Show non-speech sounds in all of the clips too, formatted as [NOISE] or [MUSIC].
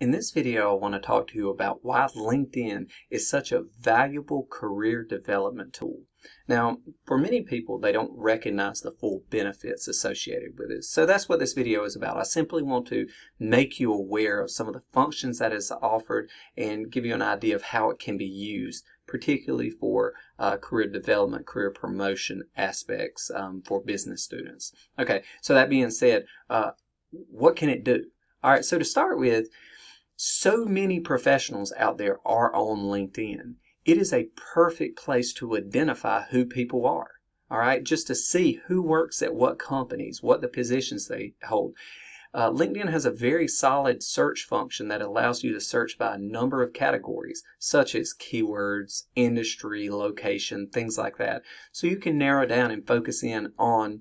In this video, I want to talk to you about why LinkedIn is such a valuable career development tool. Now, for many people, they don't recognize the full benefits associated with it. So that's what this video is about. I simply want to make you aware of some of the functions that is offered and give you an idea of how it can be used, particularly for uh, career development, career promotion aspects um, for business students. Okay, so that being said, uh, what can it do? All right, so to start with, so many professionals out there are on LinkedIn. It is a perfect place to identify who people are, all right, just to see who works at what companies, what the positions they hold. Uh, LinkedIn has a very solid search function that allows you to search by a number of categories, such as keywords, industry, location, things like that. So you can narrow down and focus in on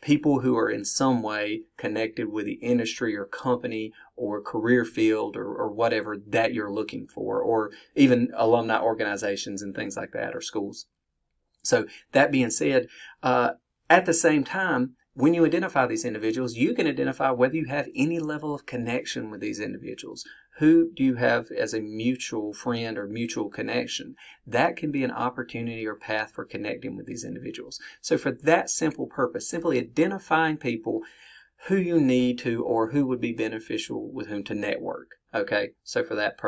people who are in some way connected with the industry or company or career field or, or whatever that you're looking for, or even alumni organizations and things like that or schools. So, that being said, uh, at the same time, when you identify these individuals, you can identify whether you have any level of connection with these individuals. Who do you have as a mutual friend or mutual connection? That can be an opportunity or path for connecting with these individuals. So, for that simple purpose, simply identifying people who you need to or who would be beneficial with whom to network. Okay, so for that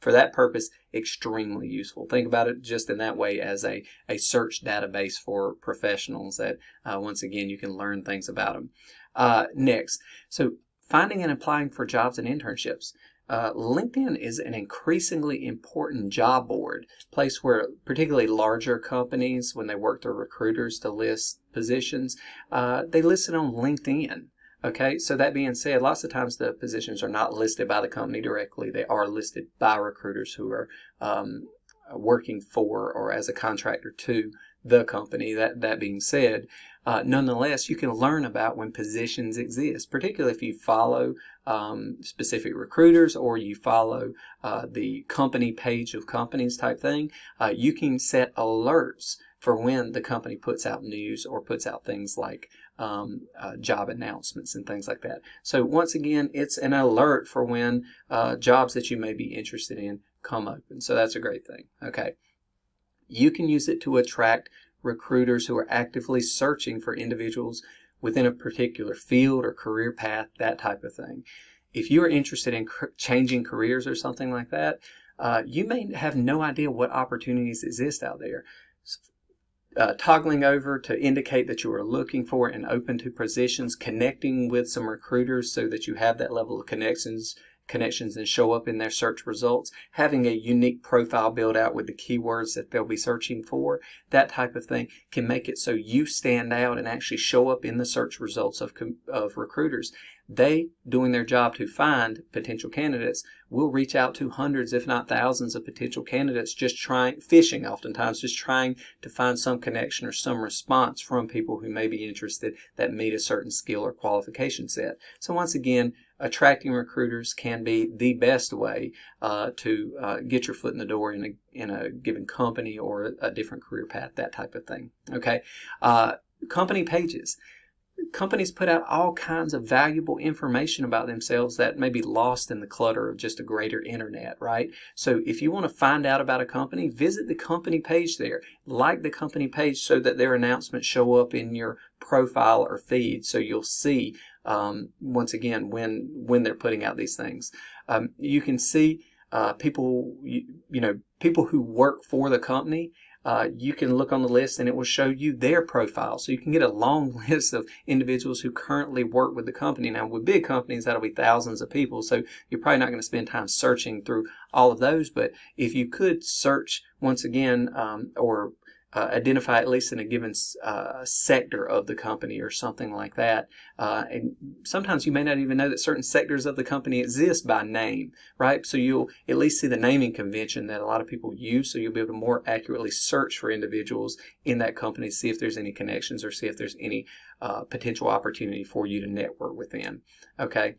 for that purpose, extremely useful. Think about it just in that way as a, a search database for professionals that, uh, once again, you can learn things about them. Uh, next, so finding and applying for jobs and internships. Uh, LinkedIn is an increasingly important job board, place where particularly larger companies, when they work their recruiters to list positions, uh, they list it on LinkedIn. Okay, so that being said, lots of times the positions are not listed by the company directly. They are listed by recruiters who are um, uh, working for or as a contractor to the company. That that being said, uh, nonetheless, you can learn about when positions exist, particularly if you follow um, specific recruiters or you follow uh, the company page of companies type thing. Uh, you can set alerts for when the company puts out news or puts out things like um, uh, job announcements and things like that. So once again, it's an alert for when uh, jobs that you may be interested in come open. So that's a great thing. Okay. You can use it to attract recruiters who are actively searching for individuals within a particular field or career path, that type of thing. If you are interested in changing careers or something like that, uh, you may have no idea what opportunities exist out there. Uh, toggling over to indicate that you are looking for and open to positions, connecting with some recruiters so that you have that level of connections connections and show up in their search results, having a unique profile built out with the keywords that they'll be searching for, that type of thing can make it so you stand out and actually show up in the search results of, of recruiters. They, doing their job to find potential candidates, will reach out to hundreds, if not thousands, of potential candidates just trying, fishing oftentimes, just trying to find some connection or some response from people who may be interested that meet a certain skill or qualification set. So, once again, attracting recruiters can be the best way uh, to uh, get your foot in the door in a, in a given company or a, different career path, that type of thing. Okay, uh, company pages companies put out all kinds of valuable information about themselves that may be lost in the clutter of just a greater internet, right? So if you want to find out about a company, visit the company page there. Like the company page so that their announcements show up in your profile or feed so you'll see um, once again when when they're putting out these things. Um, you can see uh, people you, you know people who work for the company uh, you can look on the list and it will show you their profile. So you can get a long [LAUGHS] list of individuals who currently work with the company. Now, with big companies, that'll be thousands of people. So you're probably not going to spend time searching through all of those. But if you could search once again um, or uh, identify at least in a given uh, sector of the company or something like that. Uh, and sometimes you may not even know that certain sectors of the company exist by name, right? So you'll at least see the naming convention that a lot of people use, so you'll be able to more accurately search for individuals in that company, see if there's any connections or see if there's any uh, potential opportunity for you to network within. Okay.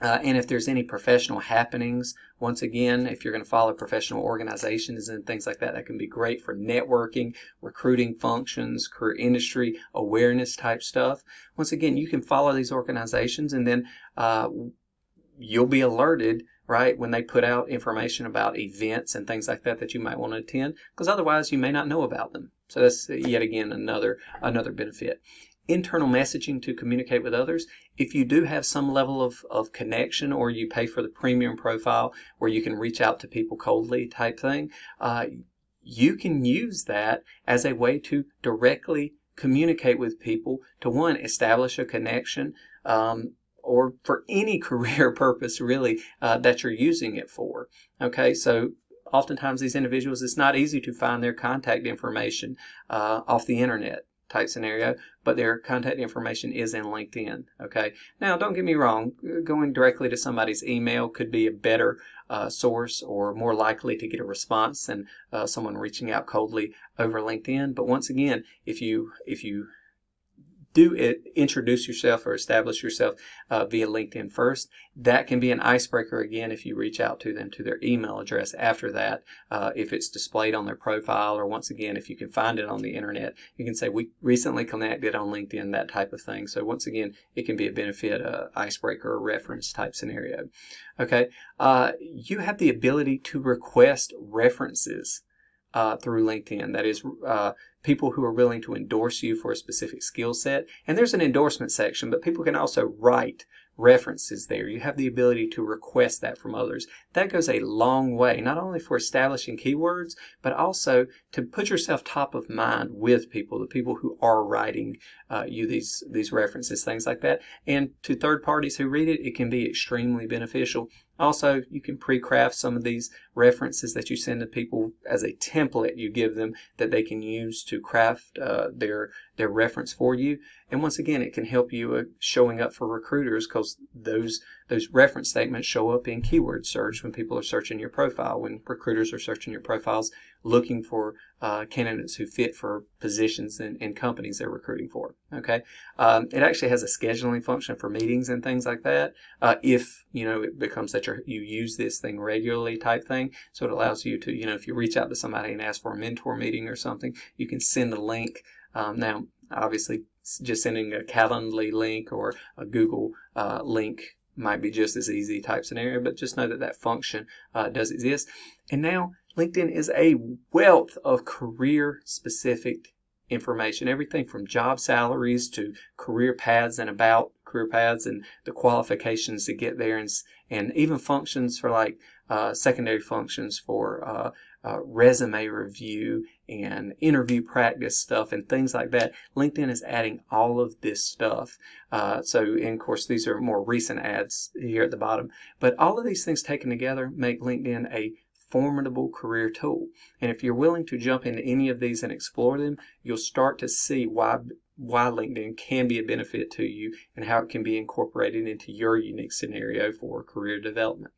Uh, and if there's any professional happenings, once again, if you're going to follow professional organizations and things like that, that can be great for networking, recruiting functions, career industry awareness type stuff. Once again, you can follow these organizations and then uh, you'll be alerted right when they put out information about events and things like that that you might want to attend because otherwise you may not know about them so that's yet again another another benefit internal messaging to communicate with others. If you do have some level of, of connection or you pay for the premium profile where you can reach out to people coldly type thing, uh, you can use that as a way to directly communicate with people to one, establish a connection, um, or for any [LAUGHS] career purpose really uh, that you're using it for. Okay, so oftentimes these individuals, it's not easy to find their contact information uh, off the internet type scenario, but their contact information is in LinkedIn. Okay. Now, don't get me wrong, going directly to somebody's email could be a better uh, source or more likely to get a response than uh, someone reaching out coldly over LinkedIn. But once again, if you if you do it, introduce yourself or establish yourself uh, via LinkedIn first. That can be an icebreaker again if you reach out to them to their email address after that. Uh, if it's displayed on their profile, or once again, if you can find it on the internet, you can say, We recently connected on LinkedIn, that type of thing. So, once again, it can be a benefit, a uh, icebreaker, reference type scenario. Okay, uh, you have the ability to request references uh, through LinkedIn. That is uh, people who are willing to endorse you for a specific skill set. And there's an endorsement section, but people can also write references there. You have the ability to request that from others. That goes a long way, not only for establishing keywords, but also to put yourself top of mind with people, the people who are writing uh, you these, these references, things like that. And to third parties who read it, it can be extremely beneficial. Also, you can pre-craft some of these references that you send to people as a template you give them that they can use to craft uh, their their reference for you. And once again, it can help you uh, showing up for recruiters because those those reference statements show up in keyword search when people are searching your profile, when recruiters are searching your profiles looking for uh, candidates who fit for positions and, and companies they're recruiting for. Okay, um, it actually has a scheduling function for meetings and things like that. Uh, if you know it becomes that you you use this thing regularly type thing, so it allows you to you know if you reach out to somebody and ask for a mentor meeting or something, you can send a link. Um, now, obviously, just sending a Calendly link or a Google uh, link might be just as easy type scenario, but just know that that function uh, does exist. And now LinkedIn is a wealth of career specific information, everything from job salaries to career paths and about career paths and the qualifications to get there, and and even functions for like uh, secondary functions for uh, uh, resume review and interview practice stuff and things like that. LinkedIn is adding all of this stuff. Uh, so, and of course, these are more recent ads here at the bottom. But all of these things taken together make LinkedIn a formidable career tool. And if you're willing to jump into any of these and explore them, you'll start to see why why LinkedIn can be a benefit to you and how it can be incorporated into your unique scenario for career development.